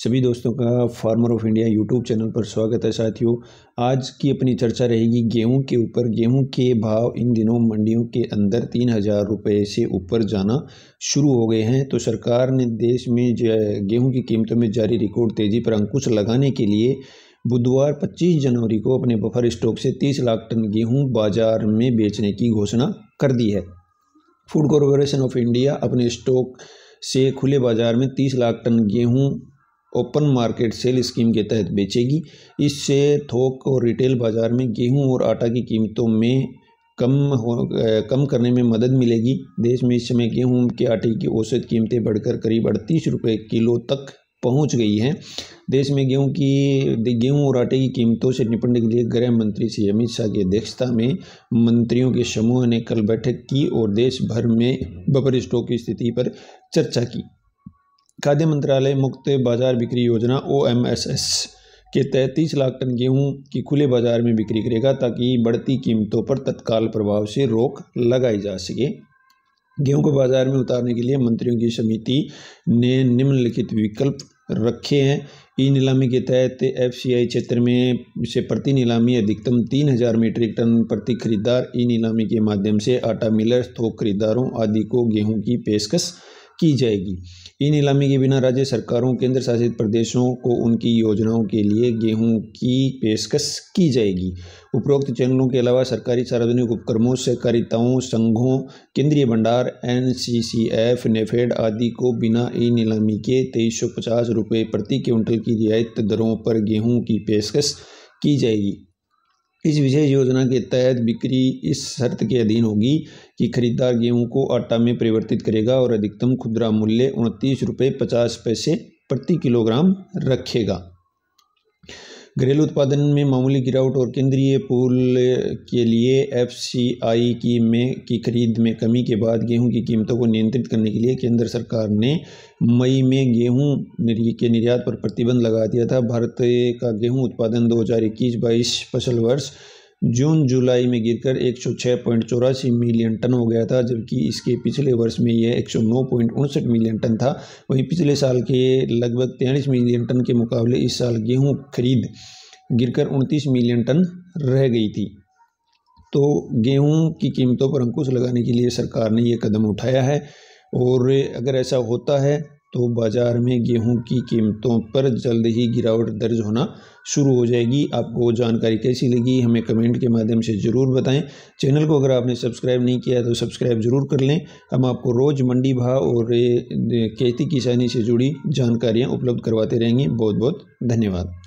सभी दोस्तों का farmer of India YouTube channel पर स्वागत है साथियों आज की अपनी चर्चा रहेगी गेहूं के ऊपर गेहूं के भाव इन दिनों मंडियों के अंदर तीन हज़ार रुपये से ऊपर जाना शुरू हो गए हैं तो सरकार ने देश में गेहूं की कीमतों में जारी रिकॉर्ड तेज़ी पर अंकुश लगाने के लिए बुधवार 25 जनवरी को अपने बफर स्टॉक से 30 लाख टन गेहूं बाजार में बेचने की घोषणा कर दी है फूड कॉरपोरेशन ऑफ इंडिया अपने स्टॉक से खुले बाजार में 30 लाख टन गेहूं ओपन मार्केट सेल स्कीम के तहत बेचेगी इससे थोक और रिटेल बाज़ार में गेहूं और आटा की कीमतों में कम हो कम करने में मदद मिलेगी देश में इस समय गेहूं के आटे की औसत कीमतें बढ़कर करीब अड़तीस रुपये किलो तक पहुंच गई हैं देश में गेहूं की गेहूं और आटे की कीमतों से निपटने के लिए गृह मंत्री श्री अमित शाह की अध्यक्षता में मंत्रियों के समूह ने कल बैठक की और देश भर में बफर स्टॉक की स्थिति पर चर्चा की खाद्य मंत्रालय मुक्त बाजार बिक्री योजना ओ के तहत तीस लाख टन गेहूं की खुले बाजार में बिक्री करेगा ताकि बढ़ती कीमतों पर तत्काल प्रभाव से रोक लगाई जा सके गेहूं को बाजार में उतारने के लिए मंत्रियों की समिति ने निम्नलिखित विकल्प रखे हैं ई नीलामी के तहत एफ क्षेत्र में से प्रति नीलामी अधिकतम तीन हजार मीट्रिक टन प्रति खरीदार ई नीलामी के माध्यम से आटा मिलर्स थोक खरीदारों आदि को गेहूं की पेशकश की जाएगी ये नीलामी के बिना राज्य सरकारों केंद्र शासित प्रदेशों को उनकी योजनाओं के लिए गेहूं की पेशकश की जाएगी उपरोक्त चैनलों के अलावा सरकारी सार्वजनिक उपक्रमों सहकारिताओं संघों केंद्रीय भंडार N C C F NAFED आदि को बिना ई नीलामी के तेईस सौ पचास रुपये प्रति क्विंटल की रियायत दरों पर गेहूँ की पेशकश की जाएगी इस विशेष योजना के तहत बिक्री इस शर्त के अधीन होगी कि खरीदार गेहूं को आटा में परिवर्तित करेगा और अधिकतम खुदरा मूल्य उनतीस रुपये पचास पैसे प्रति किलोग्राम रखेगा घरेलू उत्पादन में मामूली गिरावट और केंद्रीय पूल के लिए एफसीआई की में की खरीद में कमी के बाद गेहूं की कीमतों को नियंत्रित करने के लिए केंद्र सरकार ने मई में गेहूं के निर्यात पर प्रतिबंध लगा दिया था भारत का गेहूं उत्पादन इक्कीस बाईस फसल वर्ष जून जुलाई में गिरकर एक सौ छः पॉइंट चौरासी मिलियन टन हो गया था जबकि इसके पिछले वर्ष में यह एक सौ नौ पॉइंट उनसठ मिलियन टन था वहीं पिछले साल के लगभग तेईस मिलियन टन के मुकाबले इस साल गेहूं खरीद गिरकर उनतीस मिलियन टन रह गई थी तो गेहूं की कीमतों पर अंकुश लगाने के लिए सरकार ने ये कदम उठाया है और अगर ऐसा होता है तो बाज़ार में गेहूं की कीमतों पर जल्द ही गिरावट दर्ज होना शुरू हो जाएगी आपको जानकारी कैसी लगी हमें कमेंट के माध्यम से ज़रूर बताएं चैनल को अगर आपने सब्सक्राइब नहीं किया तो सब्सक्राइब ज़रूर कर लें हम आपको रोज़ मंडी भाव और खेती किसानी से जुड़ी जानकारियाँ उपलब्ध करवाते रहेंगे बहुत बहुत धन्यवाद